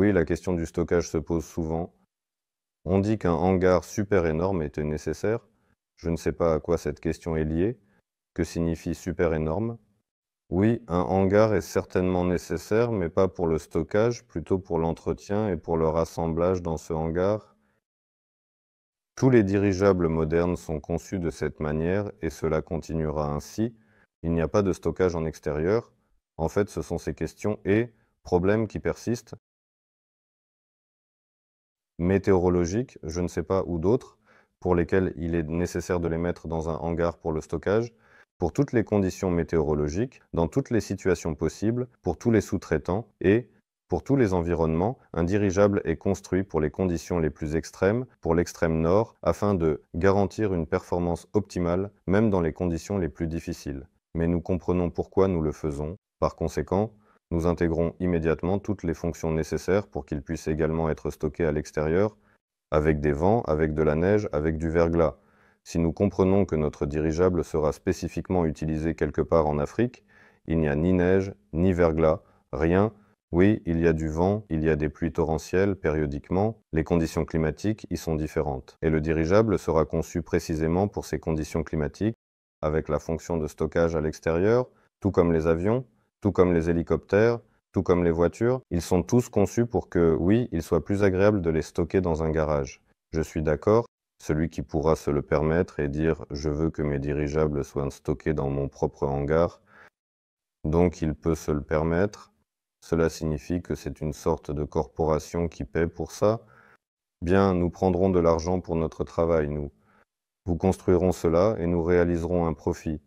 Oui, la question du stockage se pose souvent. On dit qu'un hangar super énorme était nécessaire. Je ne sais pas à quoi cette question est liée. Que signifie super énorme Oui, un hangar est certainement nécessaire, mais pas pour le stockage, plutôt pour l'entretien et pour le rassemblage dans ce hangar. Tous les dirigeables modernes sont conçus de cette manière et cela continuera ainsi. Il n'y a pas de stockage en extérieur. En fait, ce sont ces questions et problèmes qui persistent météorologiques, je ne sais pas, ou d'autres, pour lesquels il est nécessaire de les mettre dans un hangar pour le stockage, pour toutes les conditions météorologiques, dans toutes les situations possibles, pour tous les sous-traitants et, pour tous les environnements, un dirigeable est construit pour les conditions les plus extrêmes, pour l'extrême nord, afin de garantir une performance optimale, même dans les conditions les plus difficiles. Mais nous comprenons pourquoi nous le faisons. Par conséquent, nous intégrons immédiatement toutes les fonctions nécessaires pour qu'il puisse également être stocké à l'extérieur, avec des vents, avec de la neige, avec du verglas. Si nous comprenons que notre dirigeable sera spécifiquement utilisé quelque part en Afrique, il n'y a ni neige, ni verglas, rien. Oui, il y a du vent, il y a des pluies torrentielles périodiquement, les conditions climatiques y sont différentes. Et le dirigeable sera conçu précisément pour ces conditions climatiques, avec la fonction de stockage à l'extérieur, tout comme les avions, tout comme les hélicoptères, tout comme les voitures, ils sont tous conçus pour que, oui, il soit plus agréable de les stocker dans un garage. Je suis d'accord, celui qui pourra se le permettre et dire je veux que mes dirigeables soient stockés dans mon propre hangar, donc il peut se le permettre. Cela signifie que c'est une sorte de corporation qui paie pour ça. Bien, nous prendrons de l'argent pour notre travail, nous. Vous construirons cela et nous réaliserons un profit.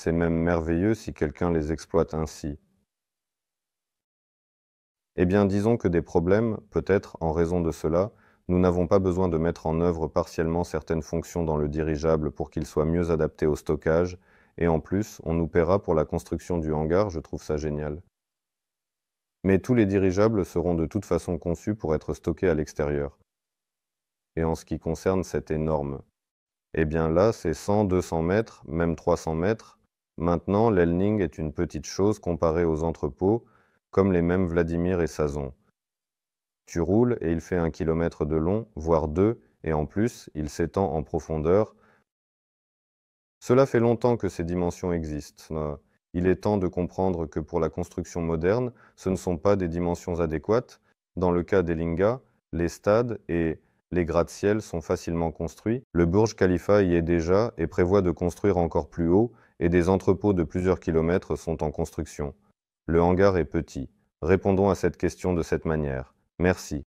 C'est même merveilleux si quelqu'un les exploite ainsi. Eh bien, disons que des problèmes, peut-être en raison de cela, nous n'avons pas besoin de mettre en œuvre partiellement certaines fonctions dans le dirigeable pour qu'il soit mieux adapté au stockage, et en plus, on nous paiera pour la construction du hangar, je trouve ça génial. Mais tous les dirigeables seront de toute façon conçus pour être stockés à l'extérieur. Et en ce qui concerne cette énorme, eh bien là, c'est 100, 200 mètres, même 300 mètres, Maintenant, l'Elning est une petite chose comparée aux entrepôts, comme les mêmes Vladimir et Sazon. Tu roules et il fait un kilomètre de long, voire deux, et en plus, il s'étend en profondeur. Cela fait longtemps que ces dimensions existent. Euh, il est temps de comprendre que pour la construction moderne, ce ne sont pas des dimensions adéquates. Dans le cas des Lingas, les stades et les gratte-ciels sont facilement construits. Le Burj Khalifa y est déjà et prévoit de construire encore plus haut, et des entrepôts de plusieurs kilomètres sont en construction. Le hangar est petit. Répondons à cette question de cette manière. Merci.